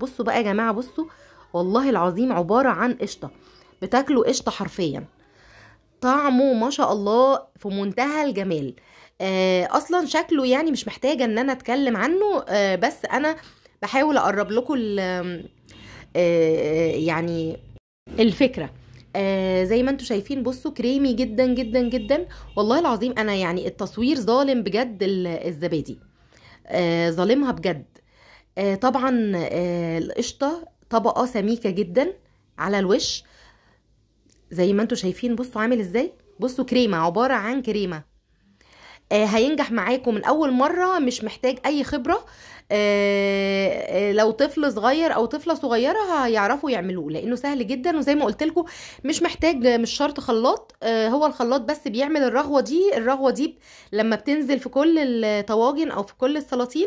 بصوا بقى يا جماعه بصوا والله العظيم عباره عن قشطه بتاكلوا قشطه حرفيا طعمه ما شاء الله في منتهى الجمال آه، اصلا شكله يعني مش محتاجه ان انا اتكلم عنه آه، بس انا بحاول اقرب لكم آه، يعني الفكره آه زي ما انتم شايفين بصوا كريمي جدا جدا جدا والله العظيم انا يعني التصوير ظالم بجد الزبادي آه ظالمها بجد آه، طبعا آه، القشطة طبقة سميكة جدا على الوش زي ما انتوا شايفين بصوا عامل ازاي بصوا كريمة عبارة عن كريمة آه، هينجح معاكم من اول مره مش محتاج اي خبره لو طفل صغير او طفله صغيره هيعرفوا يعملوه لانه سهل جدا وزي ما قلت لكم مش محتاج مش شرط خلاط هو الخلاط بس بيعمل الرغوه دي الرغوه دي لما بتنزل في كل الطواجن او في كل السلاطين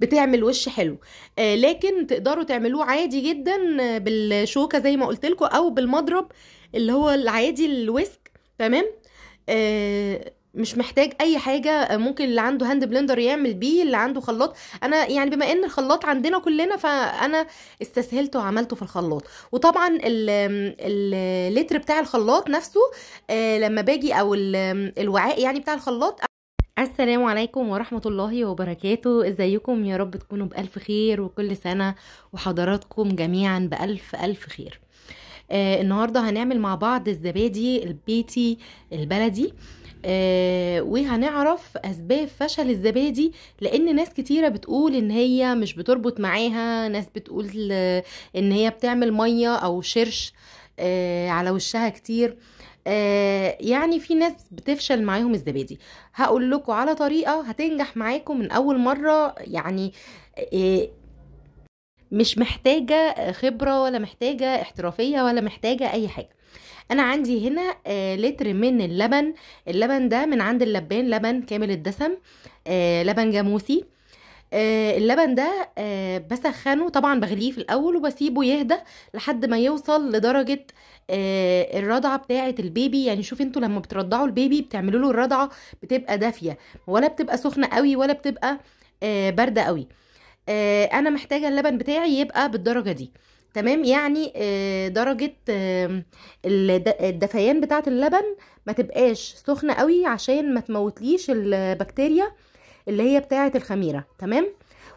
بتعمل وش حلو آه لكن تقدروا تعملوه عادي جدا آه، بالشوكه زي ما قلت لكم او بالمضرب اللي هو العادي الويسك تمام آه مش محتاج اي حاجه آه، ممكن اللي عنده هاند بلندر يعمل بيه اللي عنده خلاط انا يعني بما ان الخلاط عندنا كلنا فانا استسهلته وعملته في الخلاط وطبعا اللتر بتاع الخلاط نفسه آه، لما باجي او الوعاء يعني بتاع الخلاط السلام عليكم ورحمة الله وبركاته ازيكم يا رب تكونوا بألف خير وكل سنة وحضراتكم جميعا بألف ألف خير آه النهاردة هنعمل مع بعض الزبادي البيتي البلدي آه وهنعرف اسباب فشل الزبادي لان ناس كتيره بتقول ان هي مش بتربط معاها ناس بتقول آه، ان هي بتعمل ميه او شرش آه على وشها كتير آه آه، يعني في ناس بتفشل معاهم الزبادي هقول لكم على طريقه هتنجح معاكم من اول مره يعني آه، مش محتاجه خبره ولا محتاجه احترافيه ولا محتاجه اي حاجه انا عندي هنا آه، لتر من اللبن اللبن ده من عند اللبان لبن كامل الدسم لبن جاموسي آه، اللبن ده آه، بسخنه طبعا بغليه في الاول وبسيبه يهدى لحد ما يوصل لدرجه آه، الرضعه بتاعه البيبي يعني شوف انتوا لما بترضعوا البيبي بتعملوا له الرضعه بتبقى دافيه ولا بتبقى سخنه قوي ولا بتبقى بارده قوي انا محتاجه اللبن بتاعي يبقى بالدرجه دي تمام يعني درجة الدفيان بتاعة اللبن ما تبقاش سخنة قوي عشان ما تموتليش البكتيريا اللي هي بتاعه الخميره تمام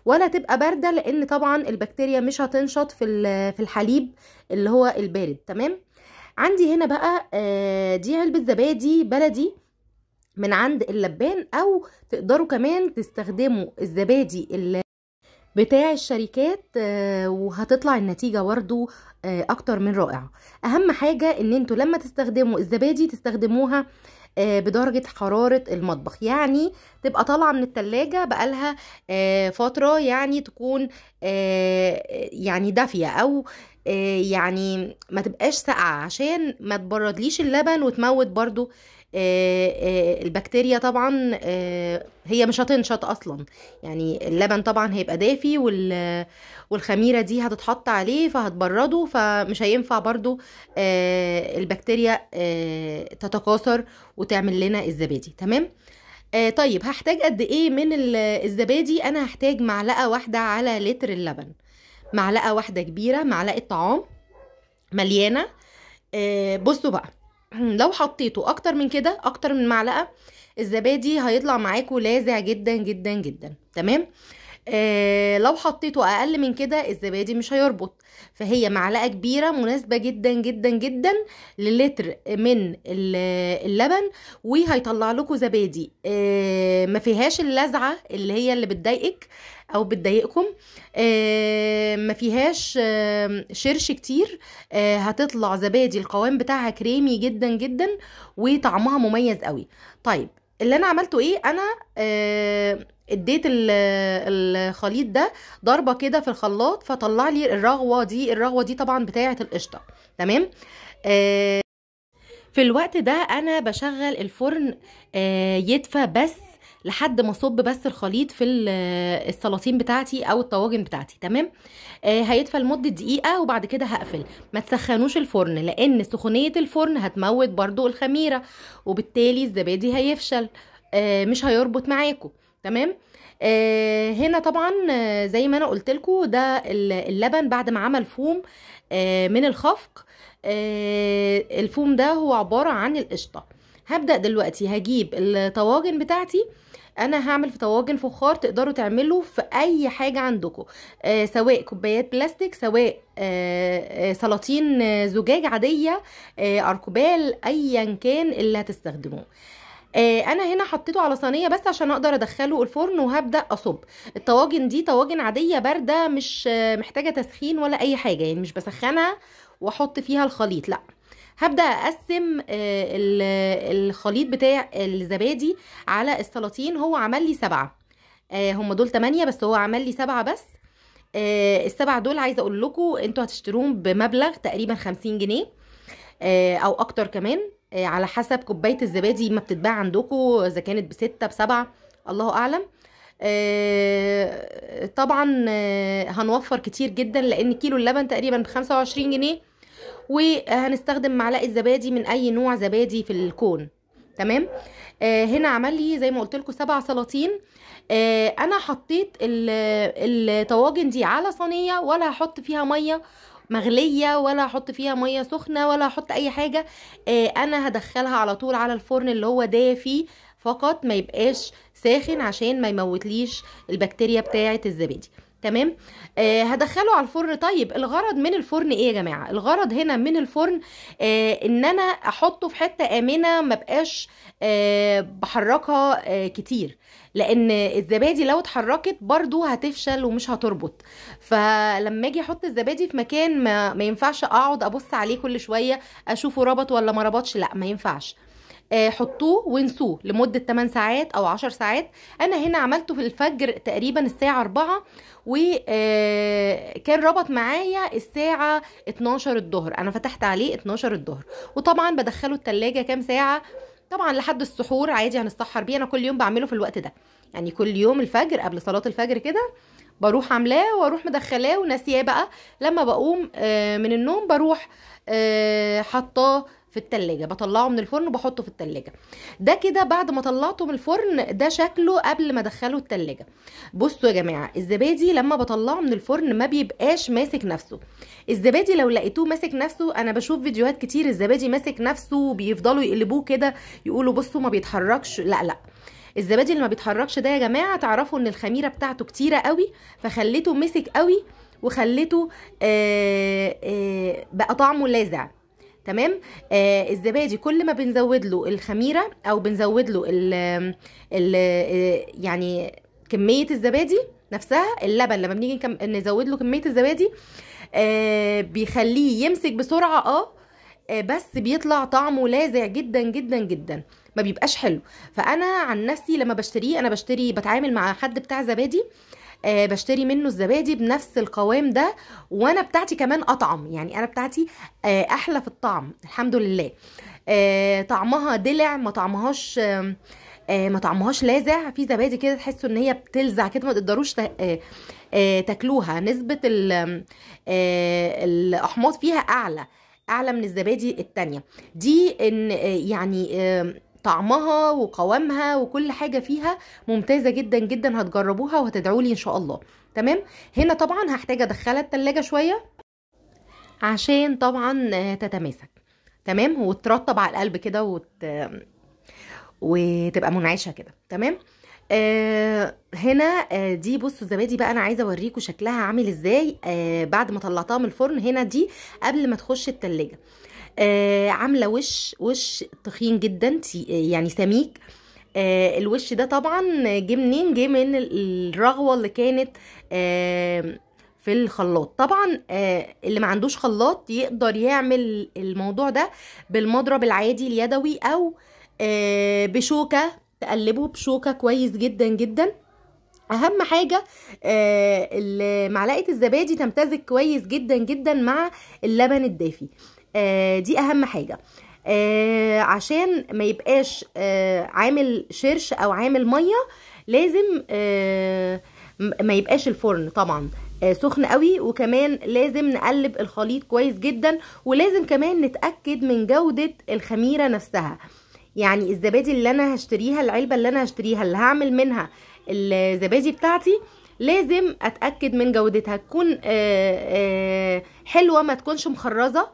ولا تبقى بارده لان طبعا البكتيريا مش هتنشط في في الحليب اللي هو البارد تمام عندي هنا بقى آه، دي علبه زبادي بلدي من عند اللبان او تقدروا كمان تستخدموا الزبادي اللي بتاع الشركات آه، وهتطلع النتيجه برده آه، اكتر من رائعه اهم حاجه ان انتوا لما تستخدموا الزبادي تستخدموها آه، بدرجة حرارة المطبخ يعني تبقى طالعة من التلاجة بقالها آه، فترة يعني تكون آه، يعني دافية أو يعني ما تبقاش ساقعة عشان ما تبردليش اللبن وتموت برضو آه، آه، البكتيريا طبعا آه، هي مش هتنشط اصلا يعني اللبن طبعا هيبقى دافي والخميره دي هتتحط عليه فهتبرده فمش هينفع برضو البكتيريا تتكاثر وتعمل لنا الزبادي تمام طيب هحتاج قد ايه من الزبادي انا هحتاج معلقه واحده على لتر اللبن معلقه واحده كبيره معلقه طعام مليانه بصوا بقى لو حطيته اكتر من كده اكتر من معلقه الزبادي هيطلع معاكوا لاذع جدا جدا جدا تمام آه لو حطيته اقل من كده الزبادي مش هيربط فهي معلقه كبيره مناسبه جدا جدا جدا للتر من اللبن وهيطلع لكم زبادي آه ما فيهاش اللزعه اللي هي اللي بتضايقك او بتضايقكم آه، ما فيهاش آه، شرش كتير آه، هتطلع زبادي القوام بتاعها كريمي جدا جدا وطعمها مميز قوي طيب اللي انا عملته ايه انا اديت الخليط ده ضربه كده في الخلاط فطلع لي الرغوه دي الرغوه دي طبعا بتاعه القشطه تمام في الوقت ده انا بشغل الفرن يدفى بس لحد ما اصب بس الخليط في السلاطين بتاعتي او الطواجن بتاعتي تمام آه هيدفى لمده دقيقه وبعد كده هقفل ما تسخنوش الفرن لان سخونيه الفرن هتموت برضو الخميره وبالتالي الزبادي هيفشل آه مش هيربط معاكم تمام آه هنا طبعا آه، زي ما انا قلت لكم ده اللبن بعد ما عمل فوم آه من الخفق آه الفوم ده هو عباره عن القشطه هبدأ دلوقتي هجيب الطواجن بتاعتي انا هعمل في طواجن فخار تقدروا تعملوا في اي حاجه عندكم آه سواء كوبايات بلاستيك سواء آه, آه، سلاطين آه، زجاج عاديه آه اركوبال ايا كان اللي هتستخدموه آه انا هنا حطيته على صينيه بس عشان اقدر ادخله الفرن وهبدا اصب الطواجن دي طواجن عاديه بارده مش آه، محتاجه تسخين ولا اي حاجه يعني مش بسخنها واحط فيها الخليط لا هبدا اقسم آه، الخليط بتاع الزبادي على السلاطين هو عمل لي سبعه آه، هم دول تمانية بس هو عمل لي سبعه بس آه، السبعه دول عايزه اقول لكم انتوا هتشتروهم بمبلغ تقريبا خمسين جنيه او اكتر كمان على حسب كوبايه الزبادي ما بتتباع عندكم اذا كانت بستة بسبعة الله اعلم طبعا هنوفر كتير جدا لان كيلو اللبن تقريبا بخمسه وعشرين جنيه وهنستخدم معلقه زبادي من اي نوع زبادي في الكون تمام آه هنا عمل لي زي ما قلت لكم سبع سلاطين آه انا حطيت الطواجن دي على صينيه ولا هحط فيها ميه مغليه ولا هحط فيها ميه سخنه ولا هحط اي حاجه آه انا هدخلها على طول على الفرن اللي هو دافي فقط ما يبقاش ساخن عشان ما يموتليش البكتيريا بتاعه الزبادي تمام آه هدخله على الفرن طيب الغرض من الفرن ايه يا جماعه الغرض هنا من الفرن آه ان انا احطه في حته امنه ما بقاش آه بحركها آه كتير لان الزبادي لو اتحركت برضو هتفشل ومش هتربط فلما اجي احط الزبادي في مكان ما, ما ينفعش اقعد ابص عليه كل شويه اشوفه ربط ولا ما ربطش لا ما ينفعش آه، حطوه وانسوه لمده 8 ساعات او 10 ساعات انا هنا عملته في الفجر تقريبا الساعه 4 وكان آه، ربط معايا الساعه 12 الظهر انا فتحت عليه 12 الظهر وطبعا بدخله التلاجة كام ساعه طبعا لحد السحور عادي هنستحر بيه انا كل يوم بعمله في الوقت ده يعني كل يوم الفجر قبل صلاه الفجر كده بروح عاملاه واروح مدخلاه وناسياه بقى لما بقوم آه، من النوم بروح حطاه في التلاجة بطلعه من الفرن وبحطه في التلاجة ده كده بعد ما طلعته من الفرن ده شكله قبل ما ادخله التلاجة بصوا يا جماعة الزبادي لما بطلعه من الفرن ما بيبقاش ماسك نفسه الزبادي لو لقيتوه ماسك نفسه انا بشوف فيديوهات كتير الزبادي ماسك نفسه وبيفضلوا يقلبوه كده يقولوا بصوا ما بيتحركش لا لا الزبادي اللي ما بيتحركش ده يا جماعه تعرفوا ان الخميره بتاعته كتيره قوي فخليته مسك قوي وخليته آآ آه، آآ آه، بقى طعمه لاذع تمام آه الزبادي كل ما بنزود له الخميره او بنزود له الـ الـ آه، يعني كميه الزبادي نفسها اللبن لما بنيجي نزود له كميه الزبادي آه بيخليه يمسك بسرعه آه،, اه بس بيطلع طعمه لاذع جدا جدا جدا ما بيبقاش حلو فانا عن نفسي لما بشتريه انا بشتري بتعامل مع حد بتاع زبادي آه آه، بشتري منه الزبادي بنفس القوام ده وانا بتاعتي كمان اطعم يعني انا بتاعتي آه، احلى في الطعم الحمد لله آه، طعمها دلع ما طعمهاش ما طعمهاش لاذع في زبادي كده تحسوا ان هي بتلزع كده ما تقدروش تاكلوها نسبه الاحماض فيها اعلى اعلى من الزبادي التانية دي ان يعني طعمها وقوامها وكل حاجه فيها ممتازه جدا جدا هتجربوها وهتدعوا لي ان شاء الله تمام هنا طبعا هحتاج ادخلها التلاجة شويه عشان طبعا تتماسك تمام وترطب على القلب كده وت... وتبقى منعشه كده تمام آه هنا آه دي بصوا الزبادي بقى انا عايزه اوريكم شكلها عامل ازاي آه بعد ما طلعتها من الفرن هنا دي قبل ما تخش التلاجة آه عامله وش وش تخين جدا يعني سميك آه الوش ده طبعا جه منين جه من الرغوه اللي كانت آه في الخلاط طبعا آه اللي ما عندوش خلاط يقدر يعمل الموضوع ده بالمضرب العادي اليدوي او آه بشوكه تقلبه بشوكه كويس جدا جدا اهم حاجه آه معلقه الزبادي تمتزج كويس جدا جدا مع اللبن الدافي آه، دي اهم حاجه آه عشان ما يبقاش آه عامل شرش او عامل ميه لازم آه ما يبقاش الفرن طبعا آه سخن قوي وكمان لازم نقلب الخليط كويس جدا ولازم كمان نتاكد من جوده الخميره نفسها يعني الزبادي اللي انا هشتريها العلبه اللي انا هشتريها اللي هعمل منها الزبادي بتاعتي لازم اتاكد من جودتها تكون آه آه حلوه ما تكونش مخرزه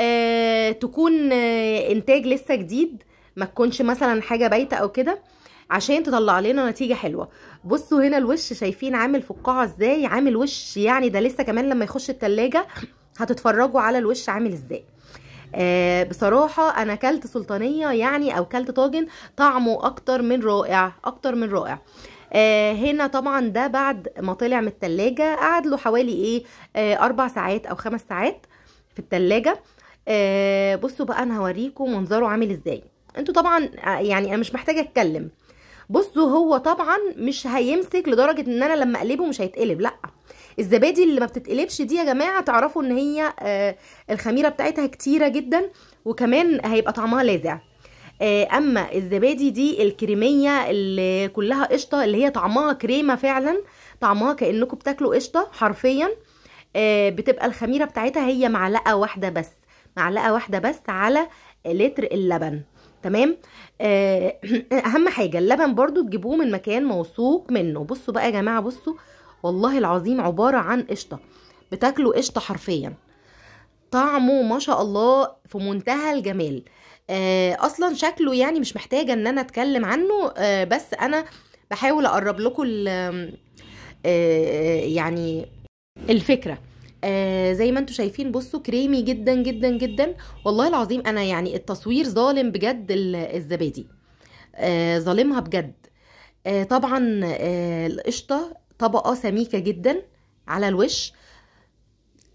آه، تكون آه، انتاج لسه جديد ما تكونش مثلا حاجه بايته او كده عشان تطلع لنا نتيجه حلوه بصوا هنا الوش شايفين عامل فقاعه ازاي عامل وش يعني ده لسه كمان لما يخش التلاجة هتتفرجوا على الوش عامل ازاي آه بصراحة أنا كلت سلطانية يعني أو كلت طاجن طعمه أكتر من رائع أكتر من رائع آه هنا طبعا ده بعد ما طلع من التلاجة قعد له حوالي إيه آه أربع ساعات أو خمس ساعات في التلاجة آه بصوا بقى انا هوريكم منظره عامل ازاي انتوا طبعا آه، يعني انا مش محتاجه اتكلم بصوا هو طبعا مش هيمسك لدرجه ان انا لما اقلبه مش هيتقلب لا الزبادي اللي ما بتتقلبش دي يا جماعه تعرفوا ان هي آه الخميره بتاعتها كتيره جدا وكمان هيبقى طعمها لاذع آه اما الزبادي دي الكريميه اللي كلها قشطه اللي هي طعمها كريمه فعلا طعمها كانكم بتاكلوا قشطه حرفيا آه بتبقى الخميره بتاعتها هي معلقه واحده بس معلقه واحده بس على لتر اللبن تمام آه اهم حاجه اللبن برضو تجيبوه من مكان موثوق منه بصوا بقى يا جماعه بصوا والله العظيم عباره عن قشطه بتاكلوا قشطه حرفيا طعمه ما شاء الله في منتهى الجمال آه اصلا شكله يعني مش محتاجه ان انا اتكلم عنه آه بس انا بحاول اقرب لكم آه، يعني الفكره آه زي ما انتم شايفين بصوا كريمي جدا جدا جدا والله العظيم انا يعني التصوير ظالم بجد الزبادي آه ظالمها بجد آه طبعا آه القشطه طبقه سميكه جدا على الوش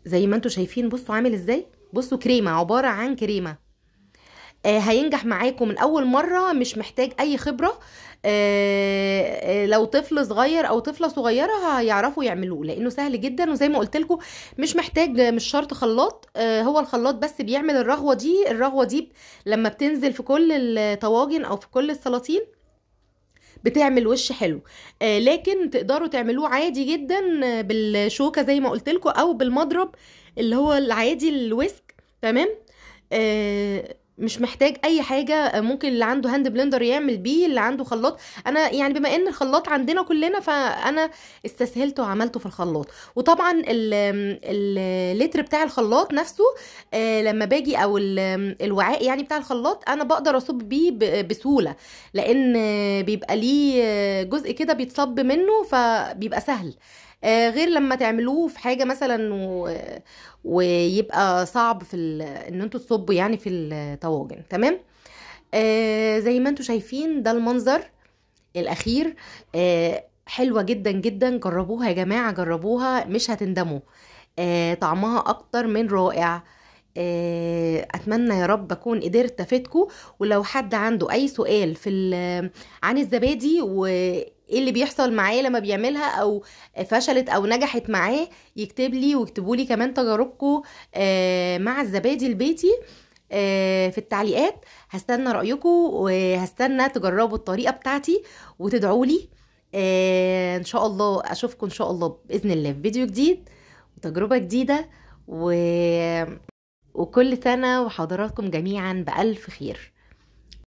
زي ما انتم شايفين بصوا عامل ازاي بصوا كريمه عباره عن كريمه آه، هينجح معاكم من اول مره مش محتاج اي خبره آه، آه، لو طفل صغير او طفله صغيره هيعرفوا يعملوه لانه سهل جدا وزي ما قلت لكم مش محتاج مش شرط خلاط هو الخلاط بس بيعمل الرغوه دي الرغوه دي لما بتنزل في كل الطواجن او في كل السلاطين بتعمل وش حلو آه لكن تقدروا تعملوه عادي جدا بالشوكه زي ما قلت لكم او بالمضرب اللي هو العادي الويسك تمام آه مش محتاج اي حاجه آه، ممكن اللي عنده هاند بلندر يعمل بيه اللي عنده خلاط انا يعني بما ان الخلاط عندنا كلنا فانا استسهلته وعملته في الخلاط وطبعا اللتر بتاع الخلاط نفسه آه، لما باجي او الوعاء يعني بتاع الخلاط انا بقدر اصب بيه بسهوله لان بيبقى ليه آه، جزء كده بيتصب منه فبيبقى سهل آه، غير لما تعملوه في حاجه مثلا و... ويبقى صعب في ال... ان انتوا تصبوا يعني في الطواجن تمام آه زي ما انتوا شايفين ده المنظر الاخير آه حلوه جدا جدا جربوها يا جماعه جربوها مش هتندموا آه طعمها اكتر من رائع آه اتمنى يا رب اكون قدرت افيدكم ولو حد عنده اي سؤال في عن الزبادي و ايه اللي بيحصل معاه لما بيعملها او فشلت او نجحت معاه يكتب لي واكتبوا لي كمان تجاربكم آه، مع الزبادي البيتي آه، في التعليقات هستنى رايكم وهستنى تجربوا الطريقه بتاعتي وتدعوا لي آه، ان شاء الله اشوفكم ان شاء الله باذن الله في فيديو جديد وتجربه جديده و... وكل سنه وحضراتكم جميعا بالف خير